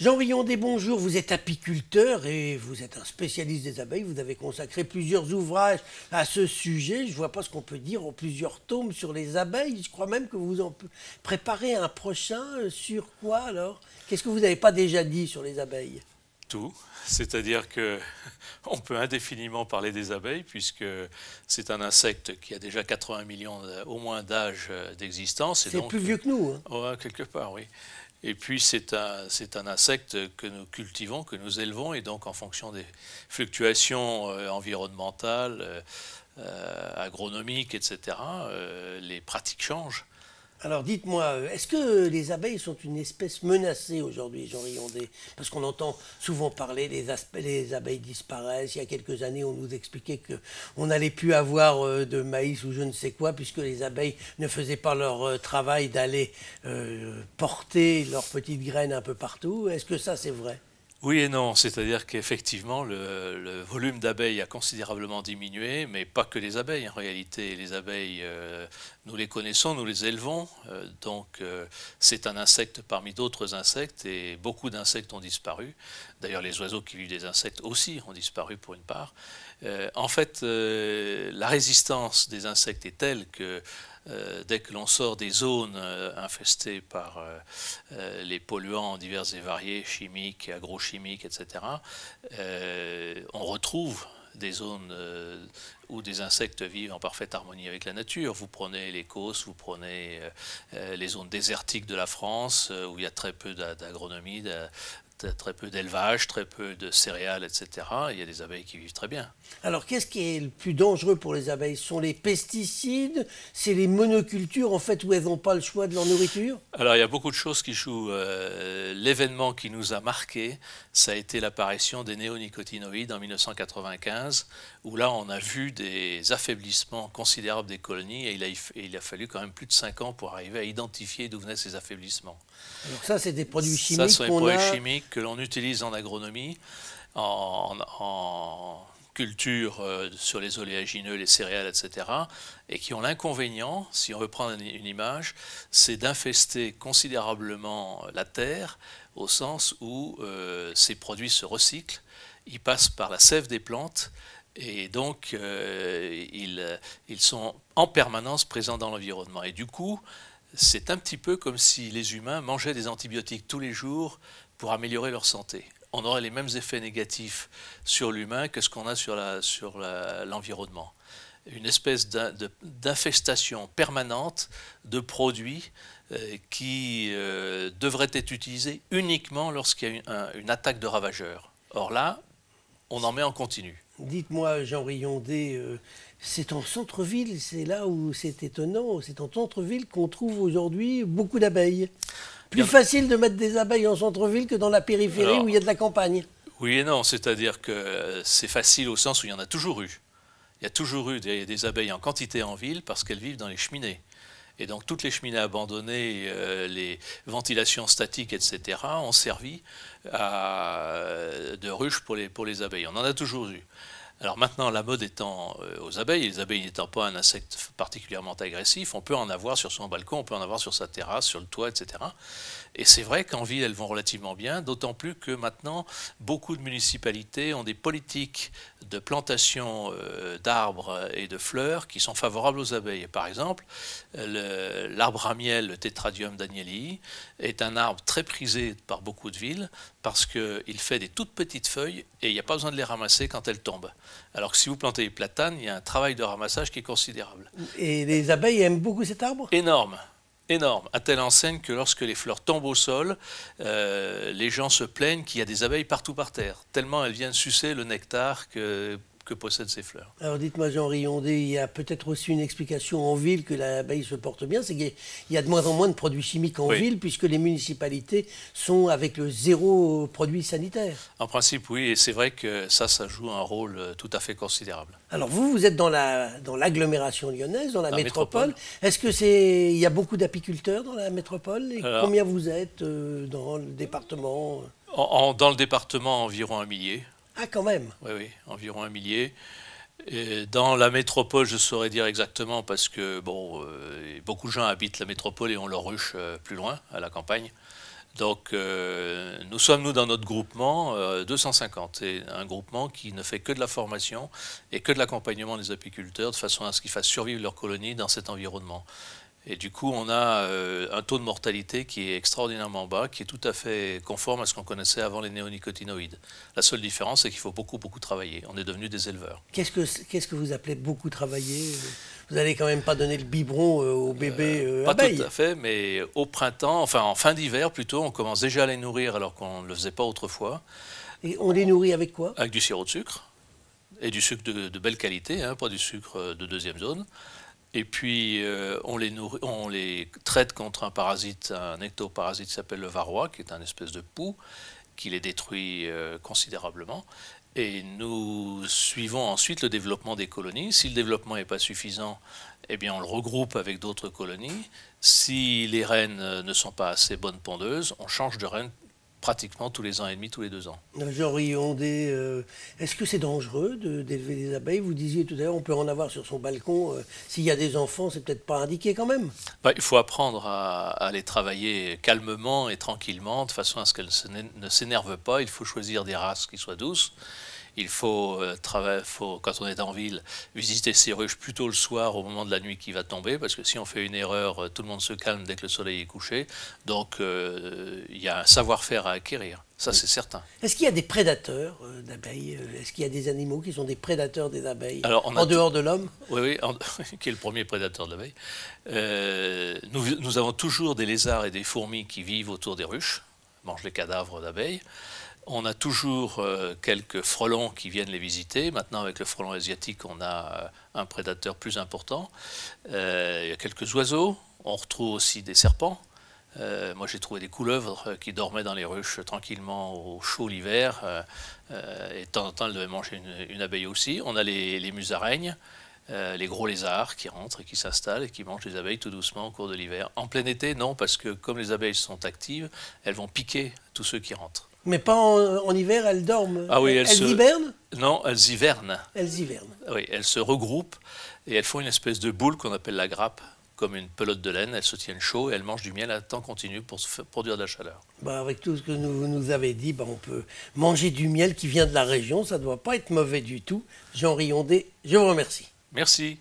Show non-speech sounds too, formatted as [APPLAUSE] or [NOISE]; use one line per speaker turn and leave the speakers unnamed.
Jean Villon des Bonjour, vous êtes apiculteur et vous êtes un spécialiste des abeilles. Vous avez consacré plusieurs ouvrages à ce sujet. Je ne vois pas ce qu'on peut dire en plusieurs tomes sur les abeilles. Je crois même que vous en préparez un prochain. Euh, sur quoi alors Qu'est-ce que vous n'avez pas déjà dit sur les abeilles
tout, c'est-à-dire que [LAUGHS] on peut indéfiniment parler des abeilles puisque c'est un insecte qui a déjà 80 millions au moins d'âge euh, d'existence. C'est plus vieux que nous. Hein. Euh, quelque part, oui. Et puis c'est un, un, insecte que nous cultivons, que nous élevons, et donc en fonction des fluctuations euh, environnementales, euh, euh, agronomiques, etc., les
pratiques changent. Alors dites-moi, euh, est-ce que les abeilles sont une espèce menacée aujourd'hui, Jean Riondé Parce qu'on entend souvent parler des les abeilles disparaissent. Il y a quelques années, on nous expliquait qu'on n'allait plus avoir euh, de maïs ou je ne sais quoi, puisque les abeilles ne faisaient pas leur euh, travail d'aller porter leurs petites graines un peu partout. Est-ce que ça, c'est vrai
oui et non, c'est-à-dire qu'effectivement, le, volume d'abeilles a considérablement diminué, mais pas que les abeilles. En réalité, les abeilles, euh, nous les connaissons, nous les élevons, euh, donc euh, c'est un insecte parmi d'autres insectes, et beaucoup d'insectes ont disparu. D'ailleurs, les oiseaux qui vivent des insectes aussi ont disparu pour une part. en fait, la résistance des insectes est telle que euh, dès que l'on sort des zones euh, infestées par euh, les polluants divers et variés, chimiques, agrochimiques, etc., on retrouve des zones où des insectes vivent en parfaite harmonie avec la nature. Vous prenez l'Écosse, vous prenez les zones désertiques de la France, où il y a très peu d'agronomie, très peu d'élevage, très peu de céréales, etc. il y a des abeilles qui vivent très bien.
Alors qu'est-ce qui est le plus dangereux pour les abeilles Ce sont les pesticides C'est les monocultures, en fait, où elles n'ont pas le choix de leur nourriture
Alors il y a beaucoup de choses qui jouent. Euh, l'événement qui nous a marqué, ça a été l'apparition des néonicotinoïdes en 1995, où là on a vu des affaiblissements considérables des colonies, et il a, il a fallu quand même plus de 5 ans pour arriver à identifier d'où venaient ces affaiblissements.
Donc ça, c'est des produits chimiques. Ça, sont des produits
chimiques que l'on utilise en agronomie, en, culture euh, sur les oléagineux, les céréales, etc., et qui ont l'inconvénient, si on veut prendre une image, c'est d'infester considérablement la terre au sens où euh, ces produits se recyclent, ils passent par la sève des plantes, et donc euh, ils sont en permanence présents dans l'environnement. Et du coup, c'est un petit peu comme si les humains mangeaient des antibiotiques tous les jours pour améliorer leur santé. On aurait les mêmes effets négatifs sur l'humain que ce qu'on a sur l'environnement. Une espèce d'infestation permanente de produits euh, qui euh, devraient être utilisés uniquement lorsqu'il y a une, attaque de ravageurs. Or là, on en met en continu.
Dites-moi, Jean Riondet, euh, c'est en centre-ville, c'est là où c'est étonnant, c'est en centre-ville qu'on trouve aujourd'hui beaucoup d'abeilles. Plus facile de mettre des abeilles en centre-ville que dans la périphérie où il y a de la campagne.
Oui et non, c'est-à-dire que euh, c'est facile au sens où il y en a toujours eu. Il y a toujours eu des, abeilles en quantité en ville parce qu'elles vivent dans les cheminées. Et donc toutes les cheminées abandonnées, euh, les ventilations statiques, etc., ont servi euh, de ruches pour les, pour les abeilles. On en a toujours eu. Alors maintenant, la mode étant euh, aux abeilles, les abeilles n'étant pas un insecte particulièrement agressif, on peut en avoir sur son balcon, on peut en avoir sur sa terrasse, sur le toit, etc. Et c'est vrai qu'en ville, elles vont relativement bien, d'autant plus que maintenant, beaucoup de municipalités ont des politiques de plantation euh, d'arbres et de fleurs qui sont favorables aux abeilles. par exemple, l'arbre à miel, le Tetradium danieli, est un arbre très prisé par beaucoup de villes parce qu'il fait des toutes petites feuilles et il n'y a pas besoin de les ramasser quand elles tombent. Alors que si vous plantez des platanes, il y a un travail de ramassage qui est considérable.
Et les abeilles aiment beaucoup cet arbre
Énorme énorme, à telle enseigne que lorsque les fleurs tombent au sol, euh, les gens se plaignent qu'il y a des abeilles partout par terre, tellement elles viennent sucer le nectar que que possèdent ces fleurs.
Alors dites-moi, Jean Riondet, il y a peut-être aussi une explication en ville que l'abeille se porte bien, c'est qu'il y a de moins en moins de produits chimiques en ville, puisque les municipalités sont avec le zéro produit sanitaire.
En principe, oui, et c'est vrai que ça, ça joue un rôle euh, tout à fait considérable.
Alors vous, vous êtes dans l'agglomération la, dans lyonnaise, dans la, métropole. Est-ce que c'est il y a beaucoup d'apiculteurs dans la métropole et Combien vous êtes euh, dans le département
Dans le département, environ un millier. Ah, quand même Oui, oui, environ un millier. dans la métropole, je saurais dire exactement parce que bon, euh, beaucoup de gens habitent la métropole et ont leur ruche euh, plus loin, à la campagne. Donc, euh, nous sommes, nous, dans notre groupement, 250. Et un groupement qui ne fait que de la formation et que de l'accompagnement des apiculteurs de façon à ce qu'ils fassent survivre leur colonie dans cet environnement. Et du coup, on a euh, un taux de mortalité qui est extraordinairement bas, qui est tout à fait conforme à ce qu'on connaissait avant les néonicotinoïdes. La seule différence, c'est qu'il faut beaucoup, beaucoup travailler. On est devenu des éleveurs.
Qu'est-ce que, vous appelez beaucoup travailler Vous n'allez quand même pas donner le biberon euh, au bébé euh, Pas tout à
fait, mais au printemps, enfin en fin d'hiver plutôt, on commence déjà à les nourrir alors qu'on ne le faisait pas autrefois.
Et on les nourrit avec quoi Avec
du sirop de sucre, et du sucre de, belle qualité, hein, pas du sucre de deuxième zone. Et puis, euh, on, les on, les traite contre un parasite, un ectoparasite qui s'appelle le varroa, qui est un espèce de poux, qui les détruit euh, considérablement. Et nous suivons ensuite le développement des colonies. Si le développement n'est pas suffisant, eh bien, on le regroupe avec d'autres colonies. Si les reines euh, ne sont pas assez bonnes pondeuses, on change de reine pratiquement tous les ans et demi, tous les deux ans.
Euh, jean euh, est-ce que c'est dangereux d'élever des abeilles Vous disiez tout à l'heure, on peut en avoir sur son balcon. Euh, s'il y a des enfants, c'est peut-être pas indiqué quand même.
Bah, il faut apprendre à, à, les travailler calmement et tranquillement, de façon à ce qu'elles ne s'énervent pas. Il faut choisir des races qui soient douces. Il euh, faut, quand on est en ville, visiter ces ruches plutôt le soir au moment de la nuit qui va tomber, parce que si on fait une erreur, euh, tout le monde se calme dès que le soleil est couché. Donc euh, il y a un savoir-faire à acquérir. Ça, c'est certain.
Est-ce qu'il y a des prédateurs d'abeilles Est-ce qu'il y a des animaux qui sont des prédateurs des abeilles En dehors
de l'homme Oui, oui, [LAUGHS] qui est le premier prédateur de l'abeille. nous, avons toujours des lézards et des fourmis qui vivent autour des ruches, mangent les cadavres d'abeilles on a toujours euh, quelques frelons qui viennent les visiter. Maintenant, avec le frelon asiatique, on a euh, un prédateur plus important. Euh, il y a quelques oiseaux. On retrouve aussi des serpents. moi, j'ai trouvé des couleuvres qui dormaient dans les ruches tranquillement au chaud l'hiver. et de temps en temps, elles devaient manger une, abeille aussi. On a les, musaraignes, les gros lézards qui rentrent et qui s'installent et qui mangent les abeilles tout doucement au cours de l'hiver. En plein été, non, parce que comme les abeilles sont actives, elles vont piquer tous ceux qui rentrent.
Mais pas en, hiver, elles dorment. Ah oui, elles, hibernent
Non, elles hivernent.
Elles hivernent.
Oui, elles se regroupent et elles font une espèce de boule qu'on appelle la grappe, comme une pelote de laine. Elles se tiennent chaud et elles mangent du miel à temps continu pour produire de la chaleur.
Bah, avec tout ce que vous nous avez dit, bah, on peut manger du miel qui vient de la région. Ça ne doit pas être mauvais du tout. Jean Riondet, je vous remercie. Merci.